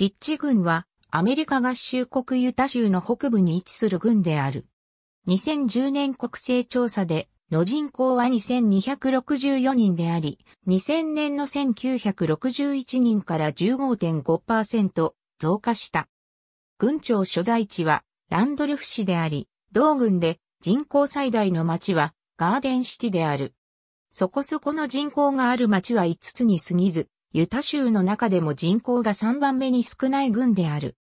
リッチ郡はアメリカ合衆国ユタ州の北部に位置する郡である。2010年国勢調査で、の人口は2264人であり、2000年の1961人から15.5%増加した。郡庁所在地はランドルフ市であり、同郡で人口最大の町はガーデンシティである。そこそこの人口がある町は5つに過ぎず、ユタ州の中でも人口が3番目に少ない郡である。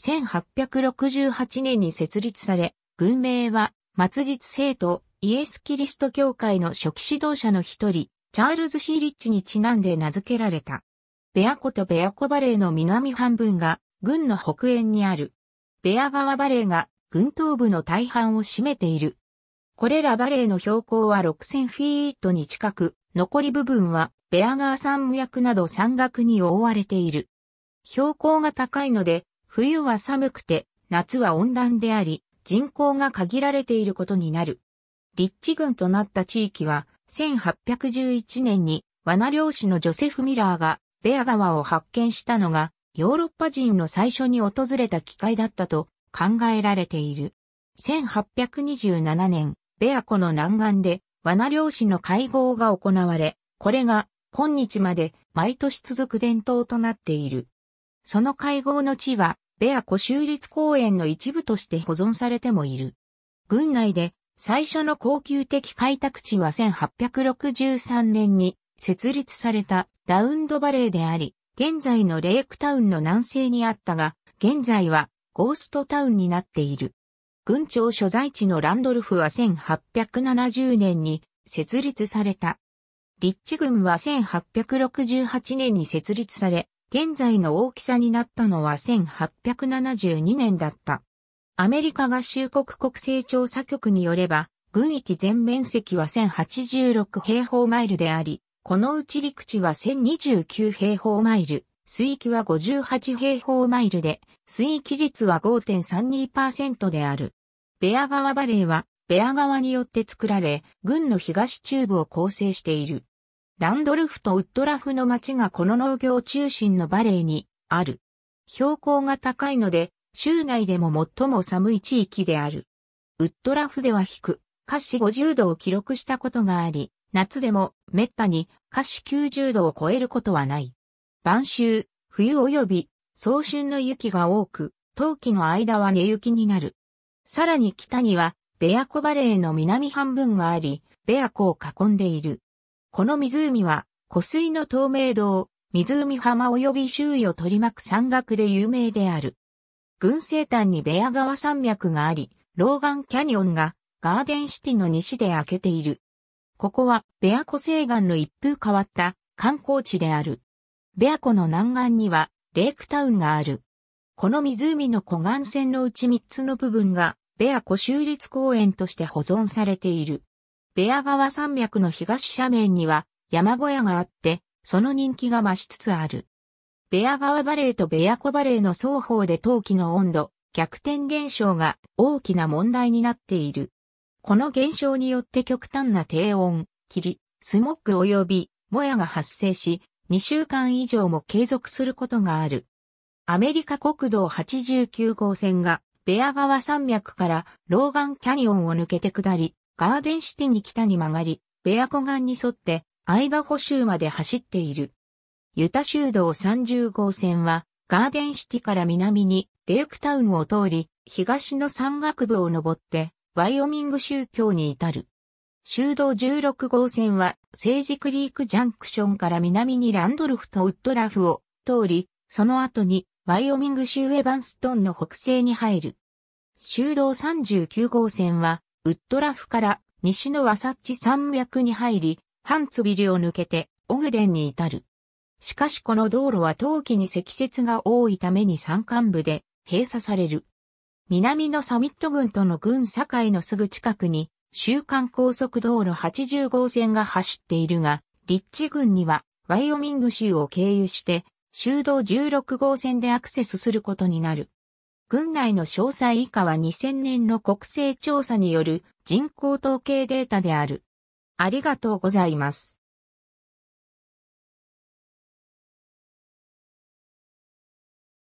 1868年に設立され、軍名は、末日聖徒、イエス・キリスト教会の初期指導者の一人、チャールズ・シーリッチにちなんで名付けられた。ベア湖とベア湖バレーの南半分が、郡の北縁にある。ベア川バレーが、郡東部の大半を占めている。これらバレーの標高は6000フィートに近く、残り部分はベアガー山脈など山岳に覆われている。標高が高いので、冬は寒くて、夏は温暖であり、人口が限られていることになる。立地群となった地域は、1811年に、罠漁師のジョセフ・ミラーが、ベア川を発見したのが、ヨーロッパ人の最初に訪れた機会だったと考えられている。1827年、ベア湖の南岸で、罠漁師の会合が行われ、これが今日まで毎年続く伝統となっている。その会合の地は、ベア湖州立公園の一部として保存されてもいる。軍内で最初の恒久的開拓地は1863年に設立されたラウンドバレーであり、現在のレイクタウンの南西にあったが、現在はゴーストタウンになっている。軍庁所在地のランドルフは1870年に設立された。立地郡は1868年に設立され、現在の大きさになったのは1872年だった。アメリカ合衆国国勢調査局によれば、軍域全面積は1086平方マイルであり、このうち陸地は1029平方マイル、水域は58平方マイルで、水域率は5.32%である。ベア川バレーは、ベア川によって作られ、軍の東中部を構成している。ランドルフとウッドラフの町がこの農業中心のバレーにある。標高が高いので、州内でも最も寒い地域である。ウッドラフでは低く、華氏50度を記録したことがあり、夏でも滅多に華氏90度を超えることはない。晩秋、冬及び早春の雪が多く、冬季の間は寝雪になる。さらに北には、ベア湖バレーの南半分があり、ベア湖を囲んでいる。この湖は、湖水の透明度を、湖浜及び周囲を取り巻く山岳で有名である。群生端にベア川山脈があり、ローガンキャニオンがガーデンシティの西で開けている。ここはベア湖西岸の一風変わった観光地である。ベア湖の南岸にはレイクタウンがある。この湖の湖岸線のうち3つの部分が、ベア湖州立公園として保存されている。ベア川山脈の東斜面には山小屋があって、その人気が増しつつある。ベア川バレーとベア湖バレーの双方で陶器の温度、逆転現象が大きな問題になっている。この現象によって極端な低温、霧、スモッグ及び、もやが発生し、2週間以上も継続することがある。アメリカ国道89号線がベア川山脈からローガンキャニオンを抜けて下り、ガーデンシティに北に曲がり、ベア湖岸に沿ってアイダホ州まで走っている。ユタ州道30号線はガーデンシティから南にレイクタウンを通り、東の山岳部を登ってワイオミング州境に至る。州道16号線は、セージクリークジャンクションから南にランドルフとウッドラフを通り、その後にワイオミング州エヴァンストンの北西に入る。州道39号線は、ウッドラフから西のワサッチ山脈に入り、ハンツビルを抜けて、オグデンに至る。しかしこの道路は冬季に積雪が多いために山間部で閉鎖される。南のサミット郡との郡境のすぐ近くに、週間高速道路80号線が走っているが、リッチ郡には、ワイオミング州を経由して、修道16号線でアクセスすることになる。軍内の詳細以下は2000年の国勢調査による人口統計データである。ありがとうございます。